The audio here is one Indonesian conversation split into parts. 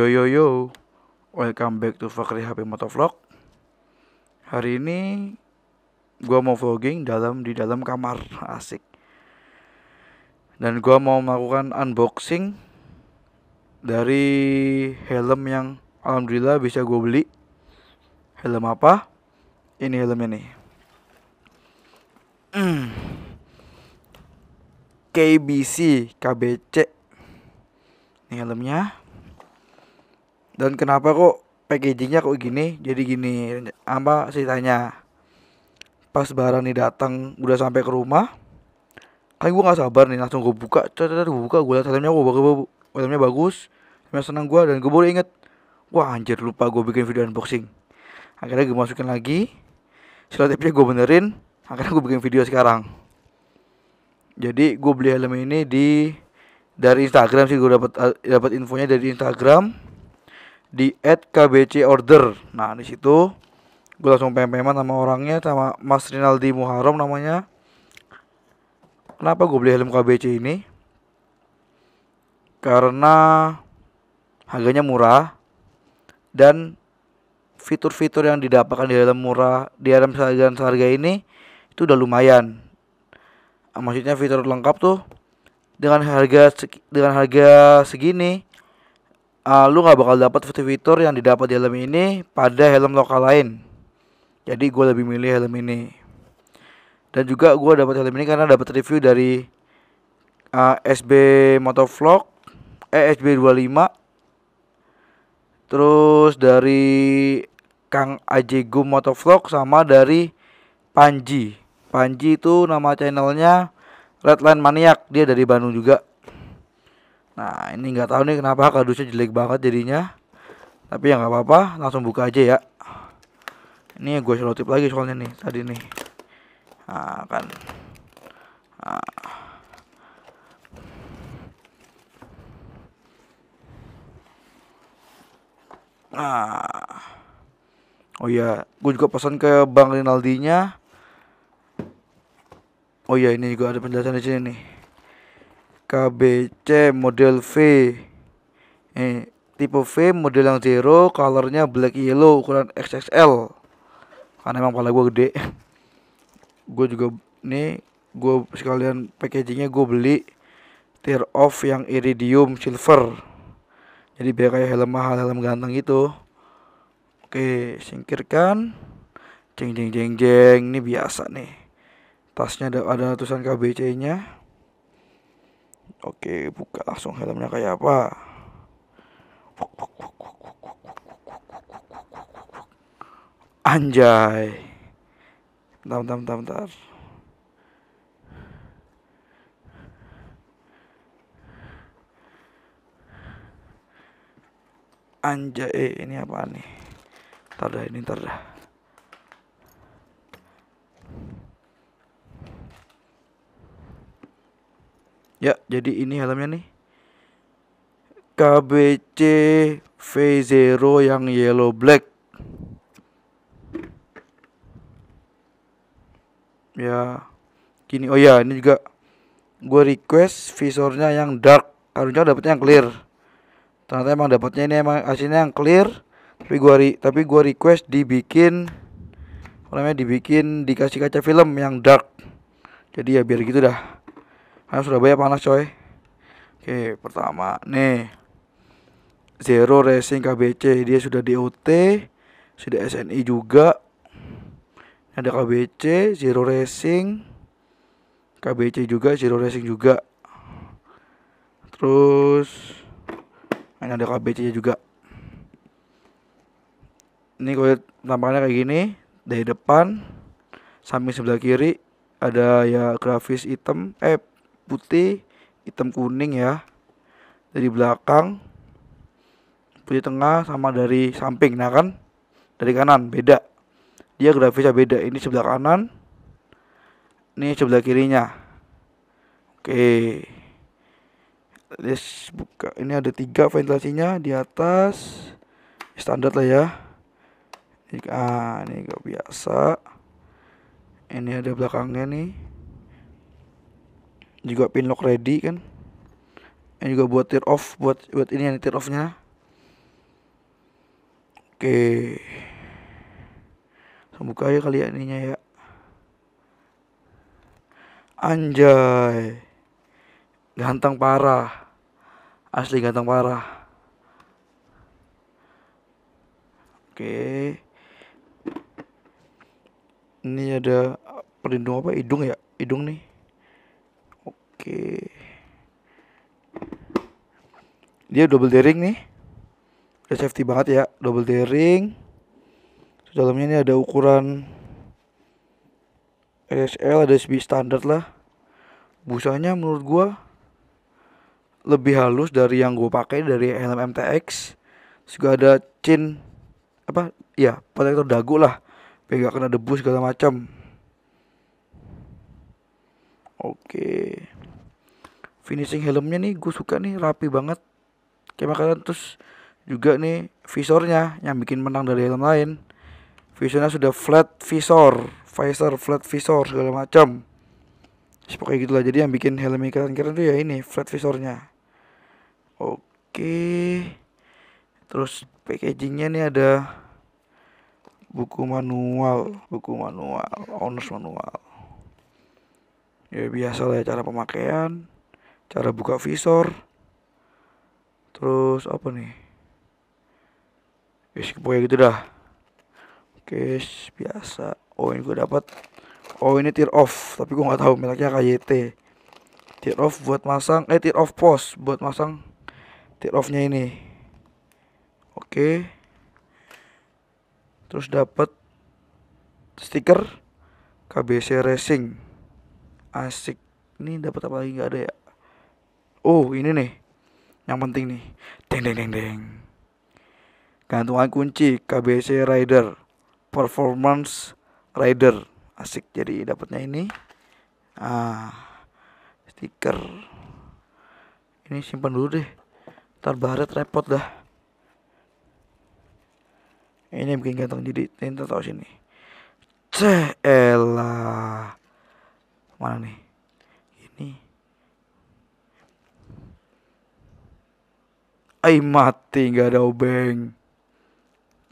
Yo yo yo, welcome back to Fakri HP Motovlog. Hari ini gue mau vlogging dalam di dalam kamar asik. Dan gue mau melakukan unboxing dari helm yang alhamdulillah bisa gue beli. Helm apa? Ini helmnya nih. Mm. KBC KBC. Ini helmnya dan kenapa kok packagingnya kok gini jadi gini apa sih tanya pas barang nih datang udah sampai ke rumah kan gue nggak sabar nih langsung gue buka cerita gue buka gue lihat itemnya gue bagus itemnya bagus itemnya senang gue dan gue boleh inget wah anjir lupa gue bikin video unboxing akhirnya gue masukin lagi setelah tipsnya gue benerin akhirnya gue bikin video sekarang jadi gue beli helm ini di dari Instagram sih gue dapat eh, dapat infonya dari Instagram di kbc order Nah, di situ gue langsung pengen pengen sama orangnya sama Mas Rinaldi Muharram namanya. Kenapa gue beli helm KBC ini? Karena harganya murah dan fitur-fitur yang didapatkan di helm murah di dalam seharga seharga ini itu udah lumayan maksudnya fitur lengkap tuh dengan harga dengan harga segini uh, lu nggak bakal dapat fitur-fitur yang didapat di helm ini pada helm lokal lain. Jadi gue lebih milih helm ini. Dan juga gue dapat helm ini karena dapat review dari uh, ah, SB Motovlog, eh SB 25. Terus dari Kang Ajegum Motovlog sama dari Panji. Panji itu nama channelnya Redline Maniak Dia dari Bandung juga. Nah ini nggak tahu nih kenapa kardusnya jelek banget jadinya. Tapi ya nggak apa-apa, langsung buka aja ya. Ini gue selotip lagi soalnya nih tadi nih. Nah kan. Nah. Oh iya, gue juga pesan ke Bang Rinaldinya. Oh iya, ini juga ada penjelasan di sini nih. KBC model V eh, tipe V model yang zero colornya black yellow ukuran XXL karena emang pala gue gede gue juga nih gue sekalian packagingnya gue beli tear off yang iridium silver jadi biar kayak helm mahal helm ganteng gitu oke singkirkan jeng jeng jeng jeng ini biasa nih tasnya ada ada tulisan KBC nya Oke, buka langsung helmnya kayak apa. Anjay. Bentar, bentar, bentar, bentar. Anjay, ini apa nih? Ntar ini ntar Ya, jadi ini helmnya nih. KBC V0 yang yellow black. Ya. Gini. Oh ya, ini juga gue request visornya yang dark. Harusnya dapetnya yang clear. Ternyata emang dapetnya ini emang aslinya yang clear. Tapi gue ri, tapi gua request dibikin namanya dibikin dikasih kaca film yang dark. Jadi ya biar gitu dah sudah Surabaya panas coy. Oke, pertama nih. Zero Racing KBC dia sudah di DOT, sudah SNI juga. Ada KBC, Zero Racing, KBC juga, Zero Racing juga. Terus ini ada KBC juga. Ini kulit tampaknya kayak gini dari depan samping sebelah kiri ada ya grafis hitam eh putih hitam kuning ya dari belakang putih tengah sama dari samping nah kan dari kanan beda dia grafisnya beda ini sebelah kanan ini sebelah kirinya oke let's buka ini ada tiga ventilasinya di atas standar lah ya ini, ah, ini gak biasa ini ada belakangnya nih juga pin lock ready kan yang juga buat tear off buat buat ini yang tear offnya oke okay. buka ya kali ya ininya ya anjay ganteng parah asli ganteng parah oke ini ada perlindung apa hidung ya hidung nih Oke. Dia double daring nih. Udah safety banget ya, double daring. Di dalamnya ini ada ukuran SL ada SB standar lah. Busanya menurut gua lebih halus dari yang gue pakai dari helm MTX. juga ada chin apa? Ya, protektor dagu lah. Biar kena debu segala macam. Oke. Okay finishing helmnya nih gue suka nih rapi banget kayak makanan terus juga nih visornya yang bikin menang dari helm lain visornya sudah flat visor visor flat visor segala macam seperti gitulah jadi yang bikin helm keren-keren tuh ya ini flat visornya oke terus packagingnya nih ada buku manual buku manual owner's manual ya biasa lah ya cara pemakaian cara buka visor terus apa nih wis pokoknya gitu dah oke biasa oh ini gue dapat oh ini tear off tapi gue nggak tahu mereknya KYT tear off buat masang eh tear off post buat masang tear offnya ini oke terus dapat stiker KBC Racing asik ini dapat apa lagi nggak ada ya Oh ini nih yang penting nih. Deng deng deng deng. Gantungan kunci KBC Rider Performance Rider asik jadi dapatnya ini ah stiker ini simpan dulu deh ntar baret repot dah ini bikin gantung jadi ini tau sini cela mana nih ini Ay mati gak ada obeng.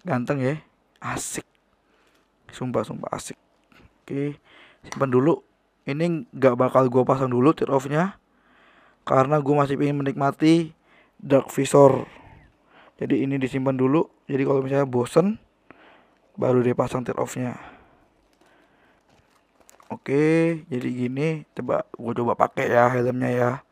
Ganteng ya. Asik. Sumpah sumpah asik. Oke, simpan dulu. Ini gak bakal gue pasang dulu tear offnya karena gue masih ingin menikmati dark visor. Jadi ini disimpan dulu. Jadi kalau misalnya bosen baru dia pasang tear offnya. Oke, jadi gini coba gue coba pakai ya helmnya ya.